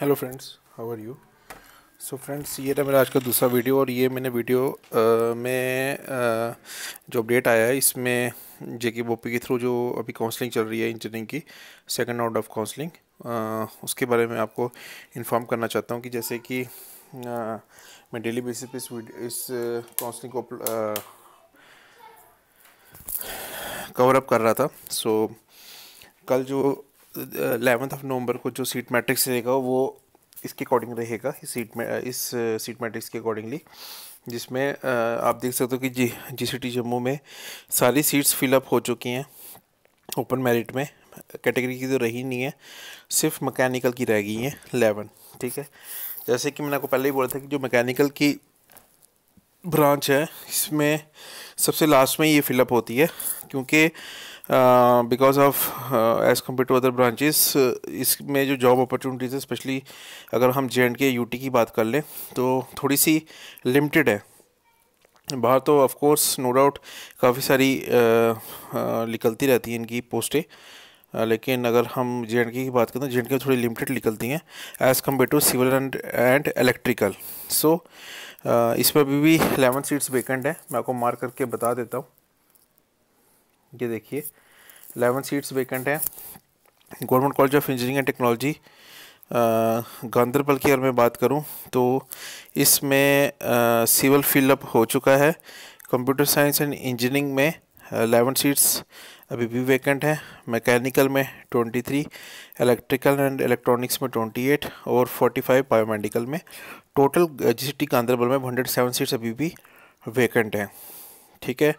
hello friends how are you so friends ये था मेरा आज का दूसरा वीडियो और ये मैंने वीडियो आ, में आ, जो अपडेट आया है इसमें जे के बोपी के थ्रू जो अभी काउंसलिंग चल रही है इंजीनियरिंग की सेकंड राउंड ऑफ काउंसलिंग उसके बारे में आपको इन्फॉर्म करना चाहता हूँ कि जैसे कि आ, मैं डेली बेसिस पे इस इस काउंसलिंग को कवर अप कर रहा था सो so, कल जो एलेवंथ ऑफ नवंबर को जो सीट मैट्रिक्स रहेगा वो इसके अकॉर्डिंग रहेगा इस सीट में इस सीट मैट्रिक्स के अकॉर्डिंगली जिसमें आप देख सकते हो कि जी जी सी टी जम्मू में सारी सीट्स फिलअप हो चुकी हैं ओपन मेरिट में कैटेगरी की तो रही नहीं है सिर्फ मैकेनिकल की रह गई हैं एलेवन ठीक है जैसे कि मैंने आपको पहले ही बोला था कि जो मैकेनिकल की ब्रांच है इसमें सबसे लास्ट में ये फिलअप होती है क्योंकि because of as compare to other branches इसमें जो जॉब अपॉर्चुनिटीज़ है स्पेशली अगर हम J and K U T की बात कर लें तो थोड़ी सी लिमिटेड है बाहर तो ऑफ कोर्स नो डाउट काफ़ी सारी uh, uh, निकलती रहती हैं इनकी पोस्टें uh, लेकिन अगर हम जे एंड के की बात करें तो जे एंड के थोड़ी लिमिटेड निकलती हैं as compare to civil and and electrical so इस पर अभी भी एलेवन सीट्स वेकेंट है मैं आपको मार्क करके बता देता हूँ ये देखिए एलेवन सीट्स वेकेंट हैं government college of engineering and technology Ganderbal की अगर मैं बात करूं तो इसमें सिविल फिलअप हो चुका है कंप्यूटर साइंस एंड इंजीनियरिंग में एलेवन सीट्स अभी भी वेकेंट हैं मैकेनिकल में twenty three electrical and electronics में ट्वेंटी एट और फाइव बायोमेडिकल में total G C T Ganderbal में सेवन सीट्स अभी भी वेकेंट हैं ठीक है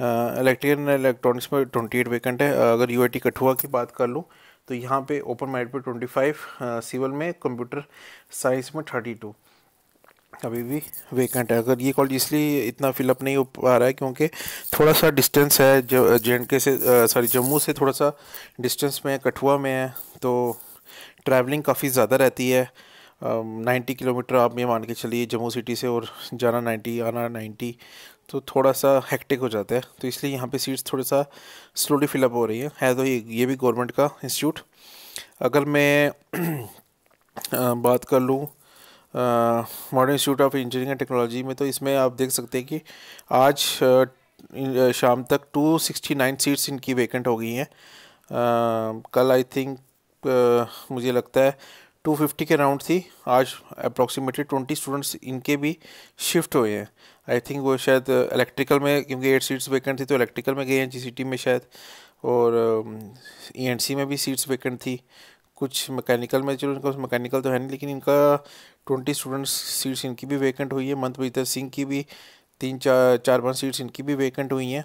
इलेक्ट्रिकल एंड इलेक्ट्रॉनिक्स में ट्वेंटी एट वेकेंट है अगर यू कठुआ की बात कर लूँ तो यहाँ पे ओपन माइंड पे ट्वेंटी फाइव सिविल में कंप्यूटर साइंस में थर्टी टू अभी भी वेकेंट है अगर ये कॉलेज इसलिए इतना फिलअप नहीं हो पा रहा है क्योंकि थोड़ा सा डिस्टेंस है जो जे एंड के से सॉरी जम्मू से थोड़ा सा डिस्टेंस में है कठुआ में है तो ट्रैवलिंग काफ़ी ज़्यादा रहती है नाइन्टी किलोमीटर आप ये मान के चलिए जम्मू सिटी से और जाना नाइन्टी आना नाइन्टी तो थोड़ा सा हैक्टिक हो जाता है तो इसलिए यहाँ पे सीट्स थोड़ा सा स्लोली फिलअप हो रही है है तो ये भी गवर्नमेंट का इंस्टीट्यूट अगर मैं बात कर लूँ modern institute of engineering and technology में तो इसमें आप देख सकते हैं कि आज शाम तक 269 सीट्स इनकी वेकेंट हो गई हैं कल आई थिंक मुझे लगता है 250 के राउंड थी आज अप्रॉक्सीमेटली 20 स्टूडेंट्स इनके भी शिफ्ट हुए हैं आई थिंक वो शायद इलेक्ट्रिकल में क्योंकि एट सीट्स वेकेंट थी तो इलेक्ट्रिकल में गए हैं जी में शायद और ई uh, सी में भी सीट्स वेकेंट थी कुछ मैकेनिकल में चलो इनका मैकेनिकल तो है नहीं लेकिन इनका ट्वेंटी स्टूडेंट्स सीट्स इनकी भी वेकेंट हुई है मंथ सिंह की भी तीन चार चार पाँच सीट्स इनकी भी वेकेंट हुई हैं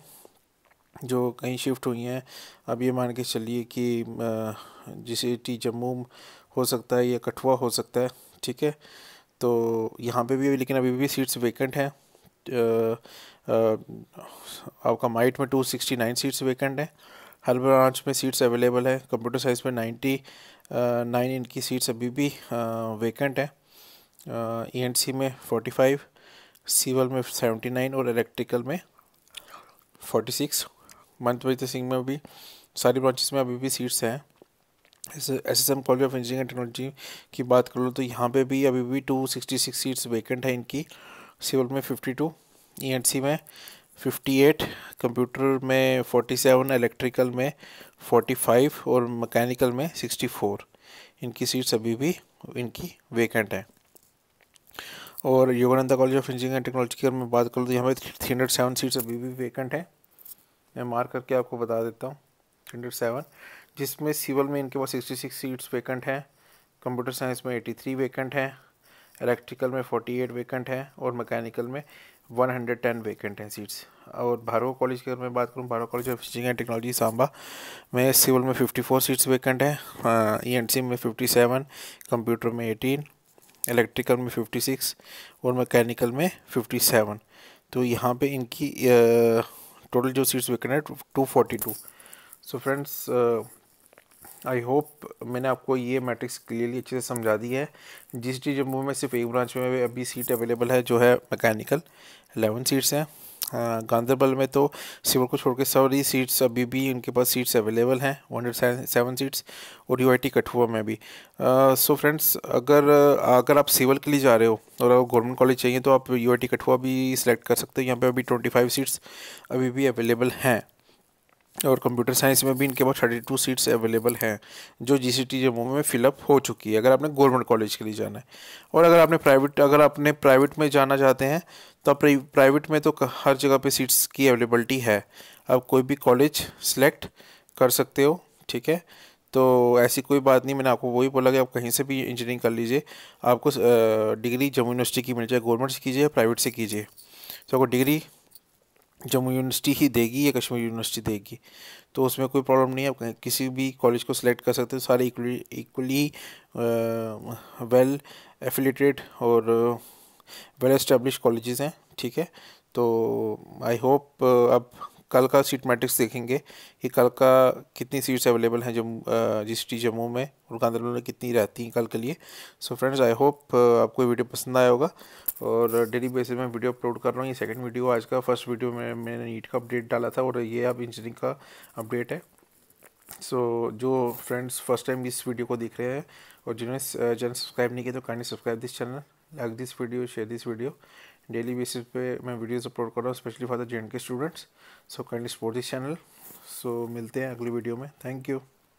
जो कहीं शिफ्ट हुई हैं अब ये मान के चलिए कि जिस टी जम्मू हो सकता है या कठुआ हो सकता है ठीक है तो यहाँ पे भी लेकिन अभी भी सीट्स वेकेंट हैं आपका माइट में two sixty nine seats vacant हैं हर ब्रांच में सीट्स अवेलेबल हैं कंप्यूटर साइंस में नाइन्टी नाइन इनकी सीट्स अभी भी वेकेंट हैं ई एंड सी में फोर्टी फाइव सिवल में सेवेंटी नाइन और इलेक्ट्रिकल में फोर्टी सिक्स मंथवाइज सिंह में भी सारी ब्रांचेस में अभी भी सीट्स हैं S S M college of engineering and technology की बात कर लो तो यहाँ पे भी अभी भी two sixty six seats vacant हैं इनकी सिविल में fifty two E and C में फिफ्टी एट कंप्यूटर में फोर्टी सेवन इलेक्ट्रिकल में फोर्टी फाइव और मैकेनिकल में सिक्सटी फोर इनकी सीट्स अभी भी इनकी वेकेंट हैं और Yogananda college of engineering and technology की अगर मैं बात करूँ तो यहाँ पे थ्री हंड्रेड सेवन सीट्स अभी भी वेकेंट हैं मैं मार्क करके आपको बता देता हूँ हंड्रेड सेवन जिसमें सिविल में इनके पास सिक्सटी सिक्स सीट्स वेकेंट हैं कंप्यूटर साइंस में एटी थ्री वेकेंट हैं इलेक्ट्रिकल में फोर्टी एट वेकेंट हैं और मैकेनिकल में वन हंड्रेड टेन वेकेंट हैं सीट्स और भारो कॉलेज की अगर मैं बात करूँ भारो कॉलेज ऑफ फिजिंग एंड टेक्नोलॉजी सांबा में सिविल में फिफ्टी फोर सीट्स वेकेंट हैं ई एंड सी में फिफ्टी सेवन कंप्यूटर में एटीन इलेक्ट्रिकल में फिफ्टी सिक्स और मैकेनिकल में फिफ्टी सेवन तो यहाँ पे इनकी टोटल जो सीट्स वेकेंट है two forty two so friends I hope मैंने आपको ये मैट्रिक्स क्लियरली अच्छे से समझा दी है जिस टी जम्मू में सिर्फ एक ब्रांच में अभी सीट अवेलेबल है जो है मैकेनिकल एलेवन सीट्स हैं हाँ, गांधरबल में तो सिवर को छोड़ के सारी सीट्स अभी भी उनके पास सीट्स अवेलेबल हैं वन हंड्रेड सेवन सीट्स और यू आई कठुआ में भी सो uh, फ्रेंड्स so अगर अगर आप सिविल के लिए जा रहे हो और अगर गवर्नमेंट कॉलेज चाहिए तो आप यू आई कठुआ भी सिलेक्ट कर सकते हो यहाँ पे अभी ट्वेंटी फाइव सीट्स अभी भी अवेलेबल हैं और कंप्यूटर साइंस में भी इनके पास थर्टी टू सीट्स अवेलेबल हैं जो जी सी टी जम्मू में फिलअप हो चुकी है अगर आपने गवर्नमेंट कॉलेज के लिए जाना है और अगर आपने प्राइवेट अगर आपने प्राइवेट में जाना चाहते हैं तो आप प्राइवेट में तो हर जगह पे सीट्स की अवेलेबलिटी है आप कोई भी कॉलेज सेलेक्ट कर सकते हो ठीक है तो ऐसी कोई बात नहीं मैंने आपको वही बोला कि आप कहीं से भी इंजीनियरिंग कर लीजिए आपको डिग्री जम्मू यूनिवर्सिटी की मिल जाए गवर्नमेंट से कीजिए या प्राइवेट से कीजिए तो आपको डिग्री जम्मू यूनिवर्सिटी ही देगी या कश्मीर यूनिवर्सिटी देगी तो उसमें कोई प्रॉब्लम नहीं है आप किसी भी कॉलेज को सिलेक्ट कर सकते हो सारे इक्वली वेल एफिलेटेड और वेल एस्टेब्लिश कॉलेजेस हैं ठीक है तो आई होप आप कल का सीट मैट्रिक्स देखेंगे कि कल का कितनी सीट्स अवेलेबल हैं जम्मू जिस सिटी जम्मू में और गांधरबल में कितनी रहती हैं कल के लिए सो फ्रेंड्स आई होप आपको ये वीडियो पसंद आया होगा और डेली बेसिस में वीडियो अपलोड कर रहा हूँ ये सेकंड वीडियो आज का फर्स्ट वीडियो में मैंने नीट का अपडेट डाला था और ये अब इंजीनियरिंग का अपडेट है सो so, जो फ्रेंड्स फर्स्ट टाइम इस वीडियो को देख रहे हैं और जिन्होंने चैनल सब्सक्राइब नहीं किया तो kindly subscribe this channel like this video share this video daily basis पे मैं वीडियोस अपलोड कर रहा हूँ specially for the J K students so kindly support this channel so मिलते हैं अगली वीडियो में थैंक यू